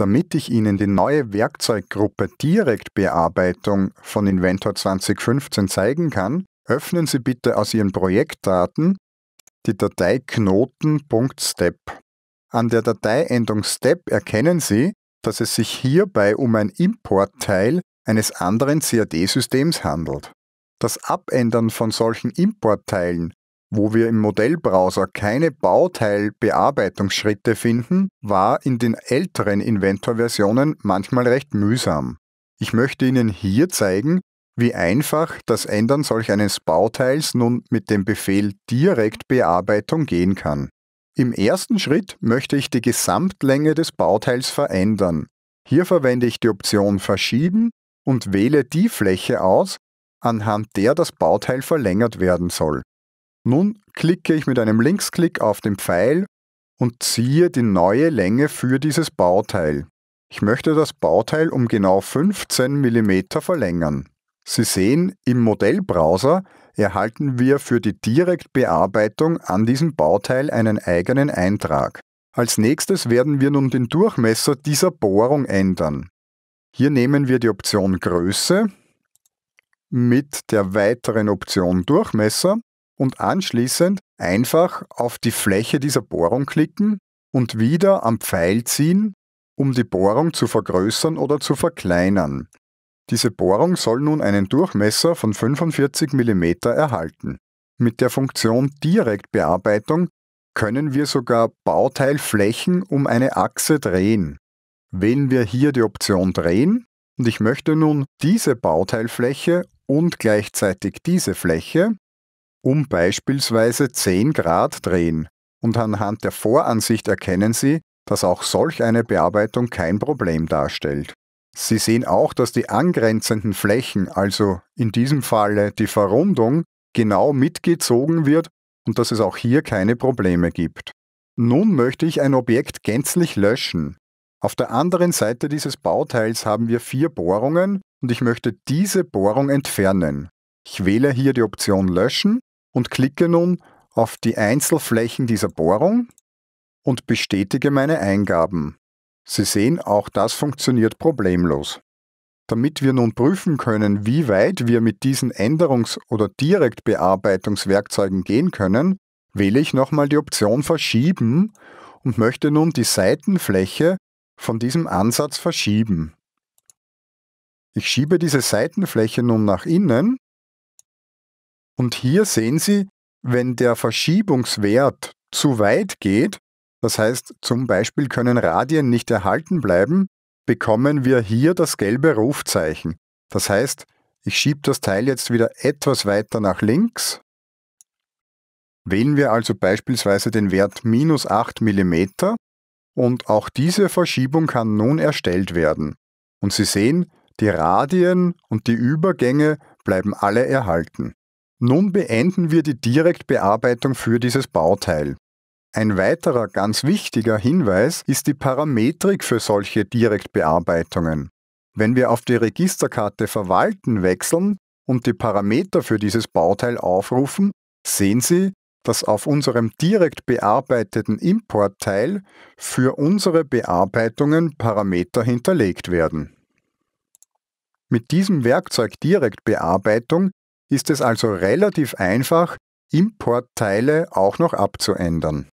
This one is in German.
Damit ich Ihnen die neue Werkzeuggruppe Direktbearbeitung von Inventor 2015 zeigen kann, öffnen Sie bitte aus Ihren Projektdaten die Datei Knoten.step. An der Dateiendung Step erkennen Sie, dass es sich hierbei um ein Importteil eines anderen CAD-Systems handelt. Das Abändern von solchen Importteilen wo wir im Modellbrowser keine Bauteilbearbeitungsschritte finden, war in den älteren Inventor-Versionen manchmal recht mühsam. Ich möchte Ihnen hier zeigen, wie einfach das Ändern solch eines Bauteils nun mit dem Befehl Direkt Bearbeitung gehen kann. Im ersten Schritt möchte ich die Gesamtlänge des Bauteils verändern. Hier verwende ich die Option Verschieben und wähle die Fläche aus, anhand der das Bauteil verlängert werden soll. Nun klicke ich mit einem Linksklick auf den Pfeil und ziehe die neue Länge für dieses Bauteil. Ich möchte das Bauteil um genau 15 mm verlängern. Sie sehen, im Modellbrowser erhalten wir für die Direktbearbeitung an diesem Bauteil einen eigenen Eintrag. Als nächstes werden wir nun den Durchmesser dieser Bohrung ändern. Hier nehmen wir die Option Größe mit der weiteren Option Durchmesser und anschließend einfach auf die Fläche dieser Bohrung klicken und wieder am Pfeil ziehen, um die Bohrung zu vergrößern oder zu verkleinern. Diese Bohrung soll nun einen Durchmesser von 45 mm erhalten. Mit der Funktion Direktbearbeitung können wir sogar Bauteilflächen um eine Achse drehen. Wählen wir hier die Option Drehen und ich möchte nun diese Bauteilfläche und gleichzeitig diese Fläche um beispielsweise 10 Grad drehen und anhand der Voransicht erkennen Sie, dass auch solch eine Bearbeitung kein Problem darstellt. Sie sehen auch, dass die angrenzenden Flächen, also in diesem Falle die Verrundung, genau mitgezogen wird und dass es auch hier keine Probleme gibt. Nun möchte ich ein Objekt gänzlich löschen. Auf der anderen Seite dieses Bauteils haben wir vier Bohrungen und ich möchte diese Bohrung entfernen. Ich wähle hier die Option Löschen und klicke nun auf die Einzelflächen dieser Bohrung und bestätige meine Eingaben. Sie sehen, auch das funktioniert problemlos. Damit wir nun prüfen können, wie weit wir mit diesen Änderungs- oder Direktbearbeitungswerkzeugen gehen können, wähle ich nochmal die Option Verschieben und möchte nun die Seitenfläche von diesem Ansatz verschieben. Ich schiebe diese Seitenfläche nun nach innen und hier sehen Sie, wenn der Verschiebungswert zu weit geht, das heißt zum Beispiel können Radien nicht erhalten bleiben, bekommen wir hier das gelbe Rufzeichen. Das heißt, ich schiebe das Teil jetzt wieder etwas weiter nach links. Wählen wir also beispielsweise den Wert minus 8 mm und auch diese Verschiebung kann nun erstellt werden. Und Sie sehen, die Radien und die Übergänge bleiben alle erhalten. Nun beenden wir die Direktbearbeitung für dieses Bauteil. Ein weiterer ganz wichtiger Hinweis ist die Parametrik für solche Direktbearbeitungen. Wenn wir auf die Registerkarte Verwalten wechseln und die Parameter für dieses Bauteil aufrufen, sehen Sie, dass auf unserem direkt bearbeiteten Importteil für unsere Bearbeitungen Parameter hinterlegt werden. Mit diesem Werkzeug Direktbearbeitung ist es also relativ einfach, Importteile auch noch abzuändern.